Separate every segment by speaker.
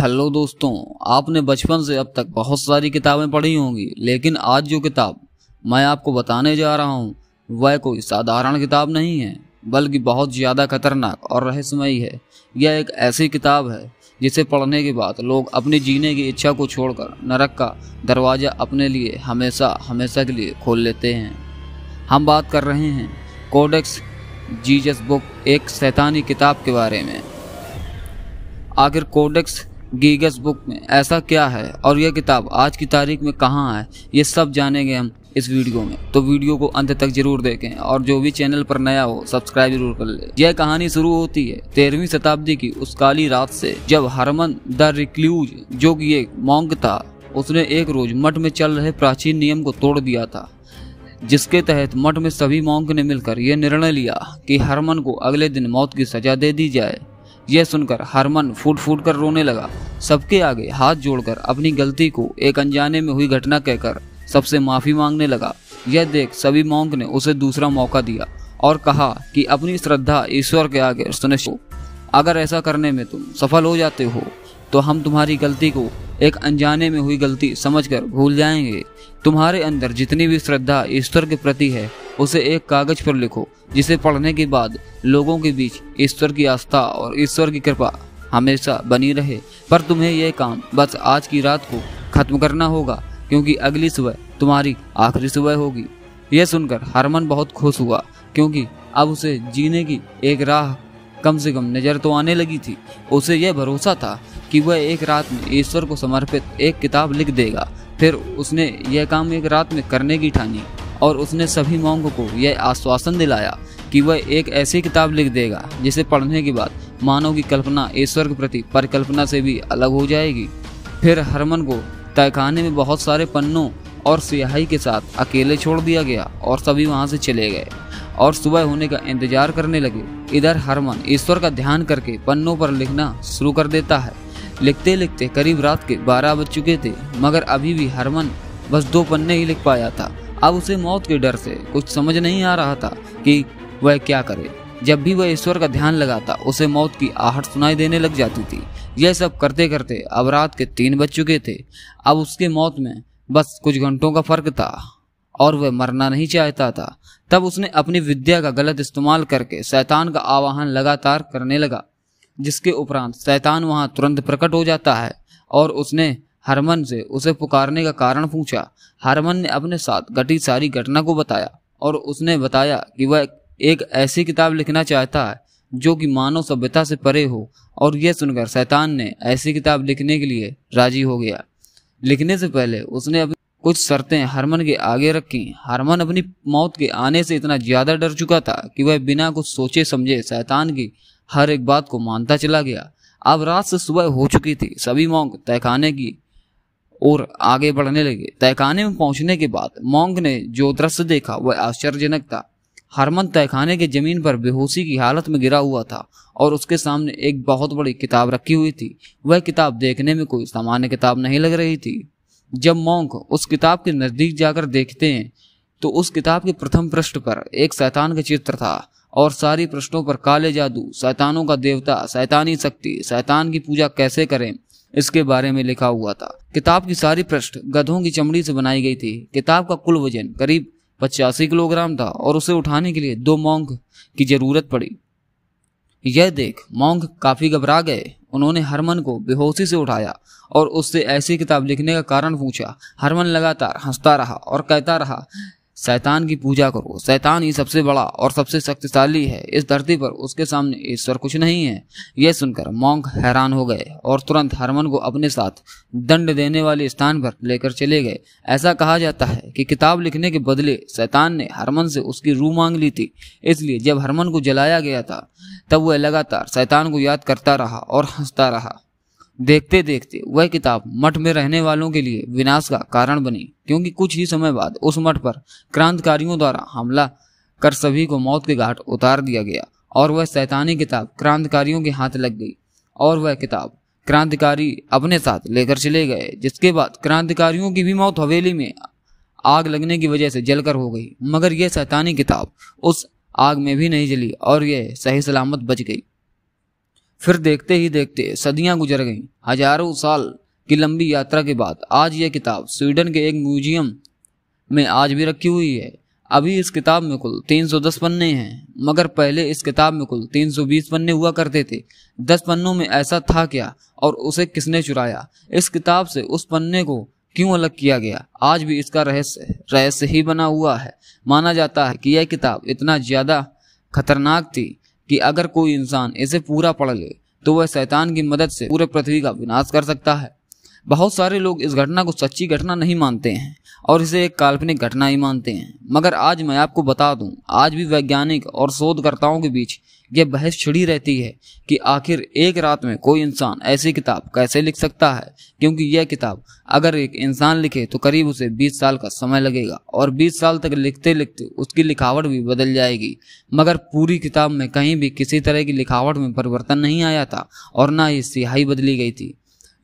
Speaker 1: hello दोस्तों आपने बचपन से अब तक बहुत सारी किताबें पढ़ी होंगी लेकिन आज जो किताब मैं आपको बताने जा रहा हूँ वह कोई साधारण किताब नहीं है बल्कि बहुत ज़्यादा खतरनाक और रहस्यमयी है यह एक ऐसी किताब है जिसे पढ़ने के बाद लोग अपने जीने की इच्छा को छोड़कर नरक का दरवाज़ा अपने लिए हमेशा हमेशा के लिए खोल लेते हैं हम बात कर रहे हैं कोडेक्स जीजस बुक एक शैतानी किताब के बारे में आखिर कोडेक्स गीगस बुक में ऐसा क्या है और यह किताब आज की तारीख में कहाँ है ये सब जानेंगे हम इस वीडियो में तो वीडियो को अंत तक जरूर देखें और जो भी चैनल पर नया हो सब्सक्राइब जरूर कर ले यह कहानी शुरू होती है तेरहवीं शताब्दी की उस काली रात से जब हरमन द रिक्लूज जो कि एक मोंग था उसने एक रोज मठ में चल रहे प्राचीन नियम को तोड़ दिया था जिसके तहत मठ में सभी मॉन्क ने मिलकर यह निर्णय लिया कि हरमन को अगले दिन मौत की सजा दे दी जाए यह सुनकर हरमन फूट फूट कर रोने लगा सबके आगे हाथ जोड़कर अपनी गलती को एक अनजाने में हुई घटना कहकर सबसे माफी मांगने लगा यह देख सभी मॉन्क ने उसे दूसरा मौका दिया और कहा कि अपनी श्रद्धा ईश्वर के आगे सुनिश्चित अगर ऐसा करने में तुम सफल हो जाते हो तो हम तुम्हारी गलती को एक अनजाने में हुई गलती समझकर भूल जाएंगे तुम्हारे अंदर जितनी भी श्रद्धा ईश्वर के प्रति है उसे एक कागज पर लिखो जिसे पढ़ने के बाद लोगों के बीच ईश्वर की आस्था और ईश्वर की कृपा हमेशा बनी रहे पर तुम्हें यह काम बस आज की रात को खत्म करना होगा क्योंकि अगली सुबह तुम्हारी आखिरी सुबह होगी यह सुनकर हरमन बहुत खुश हुआ क्योंकि अब उसे जीने की एक राह कम से कम नज़र तो आने लगी थी उसे यह भरोसा था कि वह एक रात में ईश्वर को समर्पित एक किताब लिख देगा फिर उसने यह काम एक रात में करने की ठानी और उसने सभी मॉन्ग को यह आश्वासन दिलाया कि वह एक ऐसी किताब लिख देगा जिसे पढ़ने के बाद मानव की कल्पना ईश्वर के प्रति परिकल्पना से भी अलग हो जाएगी फिर हरमन को तयखाने में बहुत सारे पन्नों और स्याही के साथ अकेले छोड़ दिया गया और सभी वहाँ से चले गए और सुबह होने का इंतजार करने लगे इधर हरमन ईश्वर का ध्यान करके पन्नों पर लिखना शुरू कर देता है लिखते लिखते करीब रात के बारह बज चुके थे मगर अभी भी हरमन बस दो पन्ने ही लिख पाया था अब उसे मौत के डर से कुछ समझ नहीं आ रहा था कि वह क्या करे जब भी वह ईश्वर का ध्यान लगाता उसे मौत की आहट सुनाई देने लग जाती थी यह सब करते करते अब रात के तीन बज चुके थे अब उसके मौत में बस कुछ घंटों का फर्क था और वह मरना नहीं चाहता था तब उसने अपनी विद्या का गलत इस्तेमाल करके शैतान का आवाहन लगातार करने लगा जिसके उपरांत शैतान वहां तुरंत प्रकट हो जाता है और उसने हरमन से उसे पुकारने का कारण पूछा हरमन ने अपने साथ घटी सारी घटना को बताया और उसने बताया कि वह एक ऐसी किताब लिखना चाहता है जो कि मानव सभ्यता से परे हो और यह सुनकर शैतान ने ऐसी किताब लिखने के लिए राजी हो गया लिखने से पहले उसने अपनी कुछ शर्तें हरमन के आगे रखी हरमन अपनी मौत के आने से इतना ज्यादा डर चुका था कि वह बिना कुछ सोचे समझे शैतान की हर एक बात को मानता चला गया अब रात से सुबह हो चुकी थी सभी मौक तहखाने की और आगे बढ़ने लगे तहखाने में पहुंचने के बाद मोंग ने जो दृश्य देखा वह आश्चर्यजनक था हरमन तहखाने के जमीन पर बेहोशी की हालत में गिरा हुआ था और उसके सामने एक बहुत बड़ी किताब रखी हुई थी वह किताब देखने में कोई सामान्य किताब नहीं लग रही थी जब मोंग उस किताब के नज़दीक जाकर देखते हैं तो उस किताब के प्रथम पृष्ठ पर एक शैतान का चित्र था और सारी पृष्ठों पर काले जादू शैतानों का देवता शैतानी शक्ति शैतान की पूजा कैसे करें इसके बारे में लिखा हुआ था किताब की सारी पृष्ठ गधों की चमड़ी से बनाई गई थी किताब का कुल वजन करीब पचासी किलोग्राम था और उसे उठाने के लिए दो मोंग की जरूरत पड़ी यह देख मोंग काफी घबरा गए उन्होंने हरमन को बेहोशी से उठाया और उससे ऐसी किताब लिखने का कारण पूछा हरमन लगातार हंसता रहा और कहता रहा शैतान की पूजा करो शैतान ही सबसे बड़ा और सबसे शक्तिशाली है इस धरती पर उसके सामने ईश्वर कुछ नहीं है यह सुनकर मोंग हैरान हो गए और तुरंत हरमन को अपने साथ दंड देने वाले स्थान पर लेकर चले गए ऐसा कहा जाता है कि किताब लिखने के बदले शैतान ने हरमन से उसकी रूह मांग ली थी इसलिए जब हरमन को जलाया गया था तब वह लगातार शैतान को याद करता रहा और हंसता रहा देखते देखते वह किताब मठ में रहने वालों के लिए विनाश का कारण बनी क्योंकि कुछ ही समय बाद उस मठ पर क्रांतिकारियों द्वारा हमला कर सभी को मौत के घाट उतार दिया गया और वह सैतानी किताब क्रांतिकारियों के हाथ लग गई और वह किताब क्रांतिकारी अपने साथ लेकर चले गए जिसके बाद क्रांतिकारियों की भी मौत हवेली में आग लगने की वजह से जलकर हो गई मगर यह सैतानी किताब उस आग में भी नहीं जली और यह सही सलामत बच गई फिर देखते ही देखते सदियां गुजर गईं हजारों साल की लंबी यात्रा के बाद आज यह किताब स्वीडन के एक म्यूजियम में आज भी रखी हुई है अभी इस किताब में कुल 310 पन्ने हैं मगर पहले इस किताब में कुल 320 पन्ने हुआ करते थे 10 पन्नों में ऐसा था क्या और उसे किसने चुराया इस किताब से उस पन्ने को क्यों अलग किया गया आज भी इसका रहस्य रहस्य ही बना हुआ है माना जाता है कि यह किताब इतना ज़्यादा खतरनाक थी कि अगर कोई इंसान इसे पूरा पढ़ ले तो वह शैतान की मदद से पूरे पृथ्वी का विनाश कर सकता है बहुत सारे लोग इस घटना को सच्ची घटना नहीं मानते हैं और इसे एक काल्पनिक घटना ही मानते हैं मगर आज मैं आपको बता दूं आज भी वैज्ञानिक और शोधकर्ताओं के बीच यह बहस छिड़ी रहती है कि आखिर एक रात में कोई इंसान ऐसी किताब कैसे लिख सकता है क्योंकि यह किताब अगर एक इंसान लिखे तो करीब उसे 20 साल का समय लगेगा और 20 साल तक लिखते लिखते उसकी लिखावट भी बदल जाएगी मगर पूरी किताब में कहीं भी किसी तरह की लिखावट में परिवर्तन नहीं आया था और ना ही स्याही बदली गई थी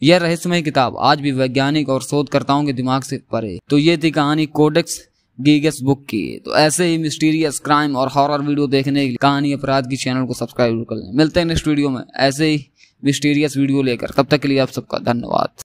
Speaker 1: यह रहस्यमय किताब आज भी वैज्ञानिक और शोधकर्ताओं के दिमाग से परे तो ये थी कहानी कोडेक्स गीगस बुक की तो ऐसे ही मिस्टीरियस क्राइम और हॉरर वीडियो देखने के लिए कहानी अपराध की चैनल को सब्सक्राइब कर लें मिलते हैं नेक्स्ट वीडियो में ऐसे ही मिस्टीरियस वीडियो लेकर तब तक के लिए आप सबका धन्यवाद